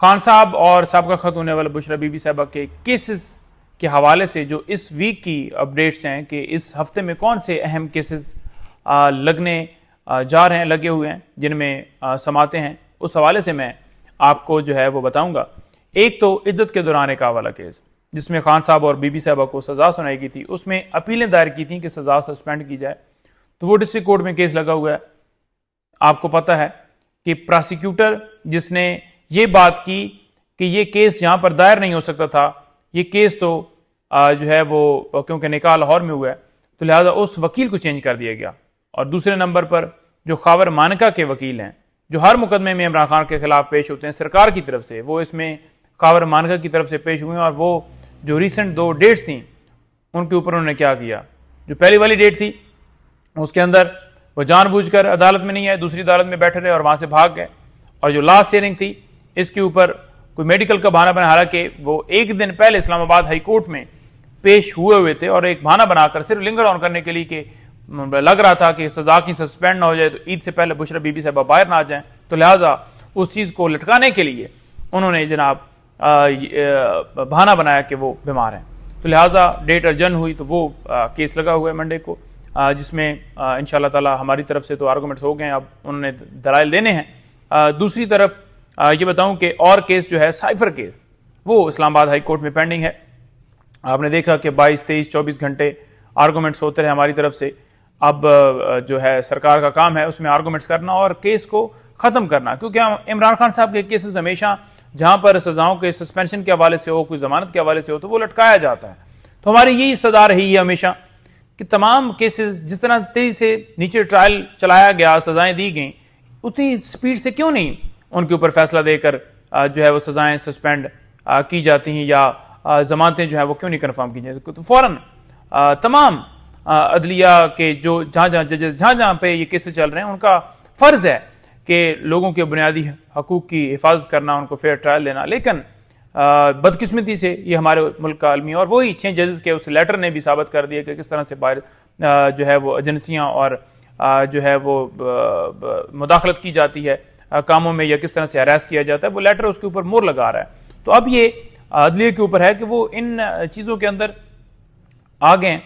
खान साहब और सबका होने वाले बुशरा बीबी साहबा के केसेस के हवाले से जो इस वीक की अपडेट्स हैं कि इस हफ्ते में कौन से अहम केसेस लगने जा रहे हैं लगे हुए हैं जिनमें समाते हैं उस हवाले से मैं आपको जो है वो बताऊंगा एक तो इद्दत के दौरान एक वाला केस जिसमें खान साहब और बीबी साहबा को सज़ा सुनाई गई थी उसमें अपीलें दायर की थी कि सज़ा सस्पेंड की जाए तो वो डिस्ट्रिक्ट कोर्ट में केस लगा हुआ है आपको पता है कि प्रोसिक्यूटर जिसने ये बात की कि ये केस यहां पर दायर नहीं हो सकता था ये केस तो जो है वो क्योंकि निकाह लाहौर में हुआ है तो लिहाजा उस वकील को चेंज कर दिया गया और दूसरे नंबर पर जो खावर मानका के वकील हैं जो हर मुकदमे में इमरान खान के खिलाफ पेश होते हैं सरकार की तरफ से वो इसमें खावर मानका की तरफ से पेश हुए और वो जो रिसेंट दो डेट्स थी उनके ऊपर उन्होंने क्या किया जो पहली वाली डेट थी उसके अंदर वो जानबूझकर अदालत में नहीं आए दूसरी अदालत में बैठे रहे और वहाँ से भाग गए और जो लास्ट सेयरिंग थी इसके ऊपर कोई मेडिकल का बहाना बना हालांकि वो एक दिन पहले इस्लामाबाद हाई कोर्ट में पेश हुए हुए थे और एक बहाना बनाकर सिर्फ लिंगर ऑन करने के लिए के लग रहा था कि सजा की सस्पेंड ना हो जाए तो ईद से पहले बुशरा बीबी साहब बाहर ना आ जाए तो लिहाजा उस चीज़ को लटकाने के लिए उन्होंने जनाब बहाना बनाया कि वो बीमार हैं तो लिहाजा डेट अर्जन हुई तो वो आ, केस लगा हुआ है मंडे को आ, जिसमें इन ताला हमारी तरफ से तो आर्गूमेंट्स हो गए अब उन्होंने दलाइल देने हैं दूसरी तरफ ये बताऊं कि और केस जो है साइफर केस वो इस्लामाबाद हाई कोर्ट में पेंडिंग है आपने देखा कि 22, 23, 24 घंटे आर्गूमेंट्स होते रहे हमारी तरफ से अब जो है सरकार का काम है उसमें आर्गूमेंट्स करना और केस को ख़त्म करना क्योंकि इमरान खान साहब के केसेस हमेशा जहां पर सजाओं के सस्पेंशन के हवाले से हो कोई जमानत के हवाले से हो तो वो लटकाया जाता है तो हमारी यही सजा रही है हमेशा कि तमाम केसेस जिस तरह तेजी से नीचे ट्रायल चलाया गया सजाएं दी गई उतनी स्पीड से क्यों नहीं उनके ऊपर फैसला देकर जो है वो सजाएं सस्पेंड की जाती हैं या ज़मानतें जो हैं वो क्यों नहीं कन्फर्म की जाती तो फ़ौर तमाम अदलिया के जो जहाँ जहाँ जजेस जहाँ जहाँ पे ये केसेस चल रहे हैं उनका फ़र्ज़ है कि लोगों के बुनियादी हकूक़ की हिफाजत करना उनको फेयर ट्रायल देना लेकिन बदकिस्मती से ये हमारे मुल्क का आलमी और वही छः जजेस के उस लेटर ने भी साबित कर दिया कि किस तरह से बाहर जो है वो एजेंसियाँ और जो है वो मुदाखलत की जाती है कामों में या किस तरह से हरास किया जाता है वो लेटर उसके ऊपर मोर लगा रहा है तो अब ये अदलिया के ऊपर है कि वो इन चीज़ों के अंदर आ गए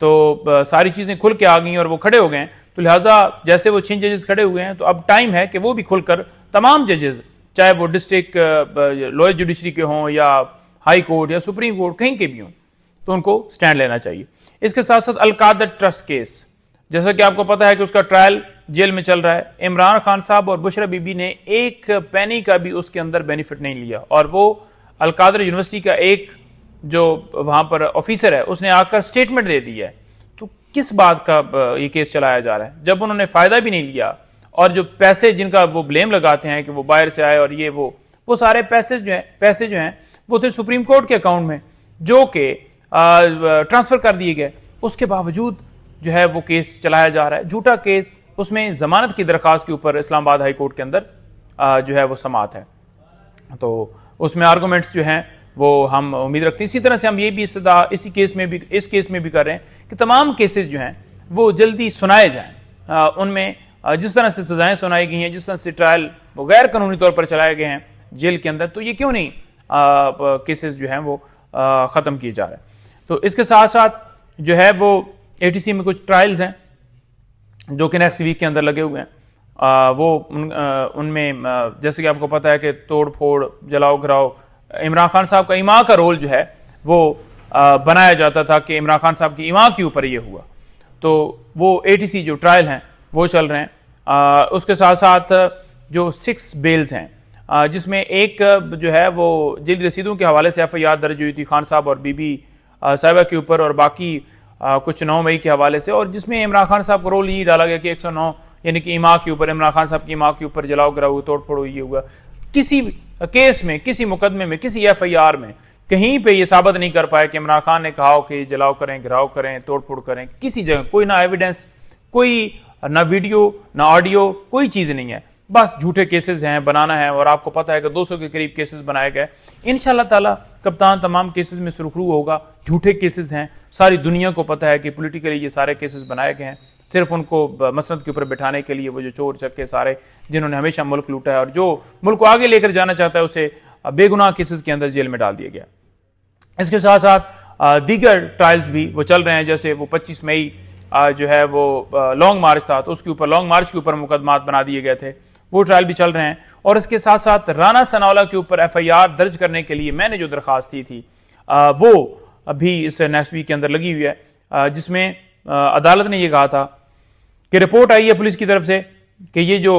तो सारी चीज़ें खुल के आ गई और वो खड़े हो गए तो लिहाजा जैसे वो छः जजेस खड़े हुए हैं तो अब टाइम है कि वो भी खुलकर तमाम जजेस चाहे वो डिस्ट्रिक्ट लोअर जुडिशरी के हों या हाई कोर्ट या सुप्रीम कोर्ट कहीं के भी हों तो उनको स्टैंड लेना चाहिए इसके साथ साथ अलकादत ट्रस्ट केस जैसा कि आपको पता है कि उसका ट्रायल जेल में चल रहा है इमरान खान साहब और बुशरा बीबी ने एक पैनी का भी उसके अंदर बेनिफिट नहीं लिया और वो अलकादर यूनिवर्सिटी का एक जो वहां पर ऑफिसर है उसने आकर स्टेटमेंट दे दिया है तो किस बात का ये केस चलाया जा रहा है जब उन्होंने फ़ायदा भी नहीं लिया और जो पैसे जिनका वो ब्लेम लगाते हैं कि वो बाहर से आए और ये वो वो सारे पैसे जो हैं पैसे जो हैं वो थे सुप्रीम कोर्ट के अकाउंट में जो कि ट्रांसफ़र कर दिए गए उसके बावजूद जो है वो केस चलाया जा रहा है झूठा केस उसमें ज़मानत की दरख्वास्त के ऊपर इस्लामाबाद हाई कोर्ट के अंदर जो है वो समात है तो उसमें आर्गूमेंट्स जो हैं वो हम उम्मीद रखते हैं इसी तरह से हम ये भी इस इसी केस में भी इस केस में भी कर रहे हैं कि तमाम केसेज जो हैं वो जल्दी सुनाए जाएं उनमें जिस तरह से सजाएं सुनाई गई हैं जिस तरह से ट्रायल वो गैर कानूनी तौर पर चलाए गए हैं जेल के अंदर तो ये क्यों नहीं केसेस जो हैं वो ख़त्म किए जा रहे हैं तो इसके साथ साथ जो है वो ए में कुछ ट्रायल्स हैं जो कि नेक्स्ट वीक के अंदर लगे हुए हैं आ, वो उन, उनमें जैसे कि आपको पता है कि तोड़ फोड़ जलाओ घराओ इमरान खान साहब का इमां का रोल जो है वो आ, बनाया जाता था कि इमरान खान साहब की इमा के ऊपर ये हुआ तो वो ए जो ट्रायल हैं वो चल रहे हैं आ, उसके साथ साथ जो सिक्स बेल्स हैं जिसमें एक जो है वो जिल रसीदों के हवाले से एफ दर्ज हुई थी खान साहब और बीबी साहिबा के ऊपर और बाकी कुछ नौ मई के हवाले से और जिसमें इमरान खान साहब का रोल यही डाला गया कि एक सौ नौ यानी कि इमा के ऊपर इमरान खान साहब की इमा के ऊपर जलाओ गिराओ तोड़ फोड़ हुई हुआ किसी केस में किसी मुकदमे में किसी एफ आई आर में कहीं पे ये साबित नहीं कर पाया कि इमरान खान ने कहा हो कि जलाओ करें घिराव करें तोड़ फोड़ करें किसी जगह कोई ना एविडेंस कोई ना वीडियो ना ऑडियो कोई चीज़ नहीं है बस झूठे केसेस हैं बनाना है और आपको पता है कि 200 के करीब केसेस बनाए गए इन ताला कप्तान तमाम केसेस में सुरखरू होगा झूठे केसेस हैं सारी दुनिया को पता है कि पोलिटिकली ये सारे केसेस बनाए गए हैं सिर्फ उनको मसनद के ऊपर बैठाने के लिए वो जो चोर चक्के सारे जिन्होंने हमेशा मुल्क लूटा है और जो मुल्क को आगे लेकर जाना चाहता है उसे बेगुनाह केसेस के अंदर जेल में डाल दिया गया इसके साथ साथ दीगर ट्रायल्स भी वो चल रहे हैं जैसे वो पच्चीस मई जो है वो लॉन्ग मार्च था तो उसके ऊपर लॉन्ग मार्च के ऊपर मुकदमात बना दिए गए थे वो ट्रायल भी चल रहे हैं और इसके साथ साथ राना सनावला के ऊपर एफ आई आर दर्ज करने के लिए मैंने जो दरखास्त दी थी वो अभी इस नेक्स्ट वीक के अंदर लगी हुई है जिसमें अदालत ने यह कहा था कि रिपोर्ट आई है पुलिस की तरफ से कि ये जो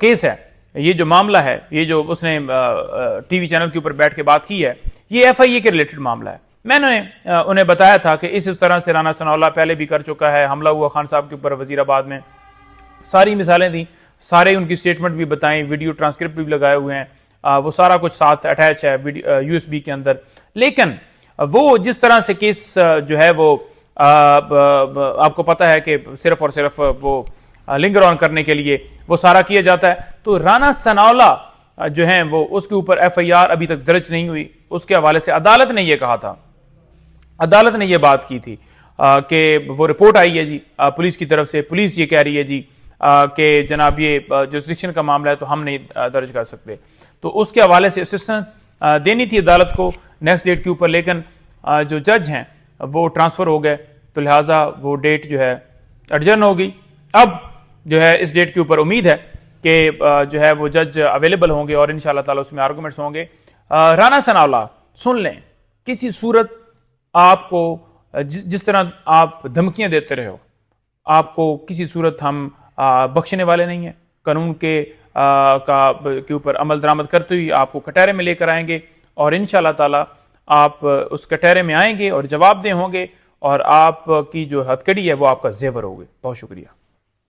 केस है ये जो मामला है ये जो उसने टीवी चैनल के ऊपर बैठ के बात की है ये एफआईए के रिलेटेड मामला है मैंने उन्हें बताया था कि इस इस तरह से राना सनाउल्ला पहले भी कर चुका है हमला हुआ खान साहब के ऊपर वजीराबाद में सारी मिसालें दी सारे उनकी स्टेटमेंट भी बताएं वीडियो ट्रांसक्रिप्ट भी लगाए हुए हैं वो सारा कुछ साथ अटैच है यूएसबी के अंदर लेकिन वो जिस तरह से केस जो है वो आ, आपको पता है कि सिर्फ और सिर्फ वो लिंगर ऑन करने के लिए वो सारा किया जाता है तो राना सनावला जो है वो उसके ऊपर एफआईआर अभी तक दर्ज नहीं हुई उसके हवाले से अदालत ने यह कहा था अदालत ने यह बात की थी कि वो रिपोर्ट आई है जी पुलिस की तरफ से पुलिस ये कह रही है जी कि जनाब ये जो शिक्षण का मामला है तो हम नहीं दर्ज कर सकते तो उसके हवाले से असिस्टेंस देनी थी अदालत को नेक्स्ट डेट के ऊपर लेकिन जो जज हैं वो ट्रांसफ़र हो गए तो लिहाजा वो डेट जो है एडजर्न हो गई अब जो है इस डेट के ऊपर उम्मीद है कि जो है वो जज अवेलेबल होंगे और इन ताला उसमें आर्गूमेंट्स होंगे राना सनावला सुन लें किसी सूरत आपको जिस जिस तरह आप धमकियां देते रहे हो आपको किसी सूरत हम बख्शने वाले नहीं हैं कानून के आ, का के ऊपर अमल दरामद करते हुए आपको कटहरे में लेकर आएंगे और इन ताला आप उस कटहरे में आएंगे और जवाबदेह होंगे और आपकी जो हथकड़ी है वो आपका जेवर होगी बहुत शुक्रिया